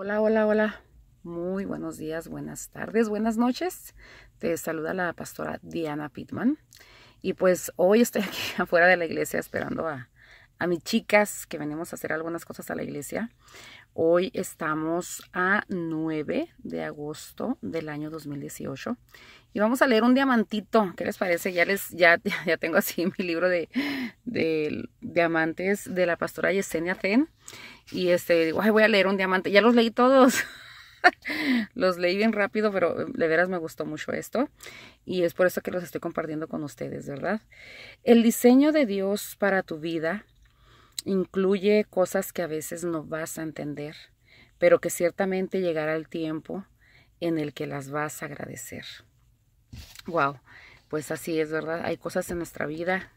Hola, hola, hola. Muy buenos días, buenas tardes, buenas noches. Te saluda la pastora Diana Pittman. Y pues hoy estoy aquí afuera de la iglesia esperando a, a mis chicas que venimos a hacer algunas cosas a la iglesia. Hoy estamos a 9 de agosto del año 2018 y vamos a leer un diamantito. ¿Qué les parece? Ya les ya, ya tengo así mi libro de, diamantes de la pastora Yesenia Zen y este digo, voy a leer un diamante. Ya los leí todos. los leí bien rápido, pero eh, de veras me gustó mucho esto. Y es por eso que los estoy compartiendo con ustedes, ¿verdad? El diseño de Dios para tu vida incluye cosas que a veces no vas a entender, pero que ciertamente llegará el tiempo en el que las vas a agradecer. Wow, pues así es, ¿verdad? Hay cosas en nuestra vida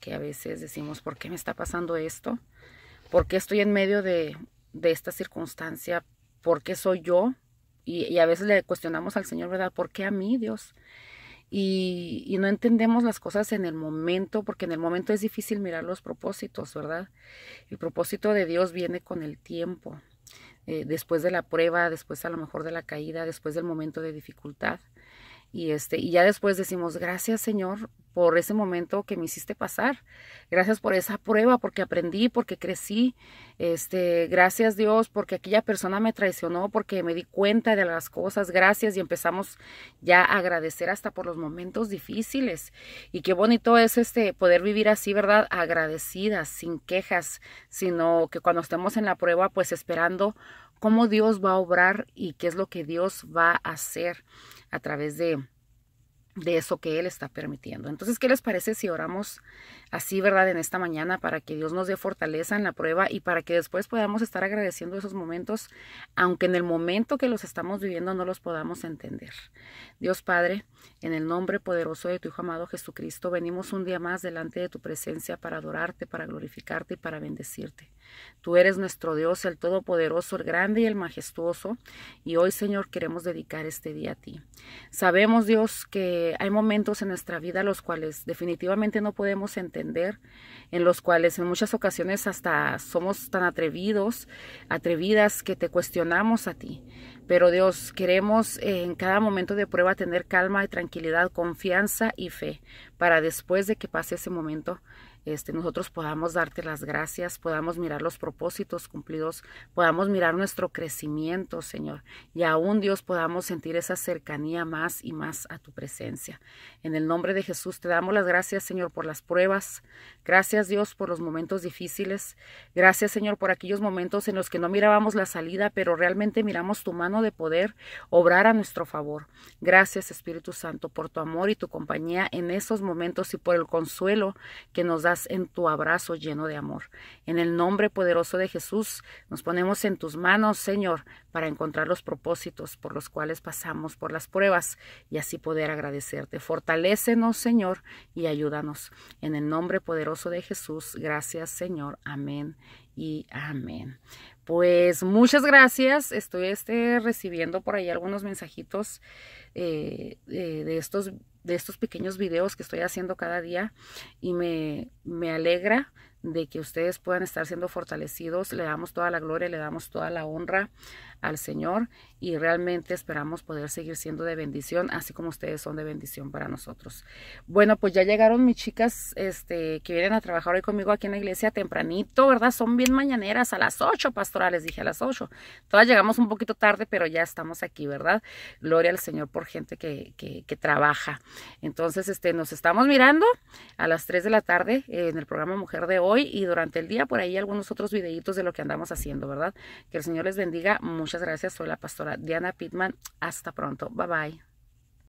que a veces decimos, ¿por qué me está pasando esto? ¿Por qué estoy en medio de, de esta circunstancia? ¿Por qué soy yo? Y, y, a veces le cuestionamos al Señor, ¿verdad? ¿Por qué a mí, Dios? y, no entendemos las cosas en el momento, porque en el momento es difícil mirar los propósitos, ¿verdad? El propósito de Dios viene con el tiempo, eh, después de la prueba, después a lo mejor de la caída, después del momento de dificultad. Y, este, y ya después decimos, gracias Señor por ese momento que me hiciste pasar. Gracias por esa prueba, porque aprendí, porque crecí. Este, gracias Dios, porque aquella persona me traicionó, porque me di cuenta de las cosas. Gracias y empezamos ya a agradecer hasta por los momentos difíciles. Y qué bonito es este poder vivir así, ¿verdad? Agradecidas, sin quejas, sino que cuando estemos en la prueba, pues esperando cómo Dios va a obrar y qué es lo que Dios va a hacer a través de de eso que Él está permitiendo. Entonces, ¿qué les parece si oramos así, verdad, en esta mañana para que Dios nos dé fortaleza en la prueba y para que después podamos estar agradeciendo esos momentos, aunque en el momento que los estamos viviendo no los podamos entender? Dios Padre, en el nombre poderoso de tu Hijo amado Jesucristo, venimos un día más delante de tu presencia para adorarte, para glorificarte y para bendecirte. Tú eres nuestro Dios, el Todopoderoso, el Grande y el Majestuoso. Y hoy, Señor, queremos dedicar este día a ti. Sabemos, Dios, que hay momentos en nuestra vida los cuales definitivamente no podemos entender, en los cuales en muchas ocasiones hasta somos tan atrevidos, atrevidas, que te cuestionamos a ti. Pero Dios, queremos eh, en cada momento de prueba tener calma y tranquilidad, confianza y fe, para después de que pase ese momento, este, nosotros podamos darte las gracias, podamos mirar los propósitos cumplidos, podamos mirar nuestro crecimiento, Señor, y aún Dios podamos sentir esa cercanía más y más a tu presencia. En el nombre de Jesús te damos las gracias, Señor, por las pruebas. Gracias, Dios, por los momentos difíciles. Gracias, Señor, por aquellos momentos en los que no mirábamos la salida, pero realmente miramos tu mano de poder obrar a nuestro favor. Gracias, Espíritu Santo, por tu amor y tu compañía en esos momentos y por el consuelo que nos das en tu abrazo lleno de amor. En el nombre poderoso de Jesús nos ponemos en tus manos, Señor, para encontrar los propósitos por los cuales pasamos por las pruebas y así poder agradecerte. Fortalécenos, Señor, y ayúdanos. En el nombre poderoso de Jesús, gracias, Señor. Amén y amén. Pues muchas gracias. Estoy este, recibiendo por ahí algunos mensajitos eh, eh, de, estos, de estos pequeños videos que estoy haciendo cada día y me, me alegra de que ustedes puedan estar siendo fortalecidos. Le damos toda la gloria, le damos toda la honra al Señor y realmente esperamos poder seguir siendo de bendición, así como ustedes son de bendición para nosotros. Bueno, pues ya llegaron mis chicas este, que vienen a trabajar hoy conmigo aquí en la iglesia tempranito, ¿verdad? Son bien mañaneras, a las 8, pastorales, dije a las 8. Todas llegamos un poquito tarde, pero ya estamos aquí, ¿verdad? Gloria al Señor por gente que, trabaja. Entonces, este, nos estamos mirando a las 3 de la tarde en el programa Mujer de Hoy y durante el día. Por ahí algunos otros videitos de lo que andamos haciendo, ¿verdad? Que el Señor les bendiga. Muchas gracias. Soy la pastora Diana Pitman. Hasta pronto. Bye bye.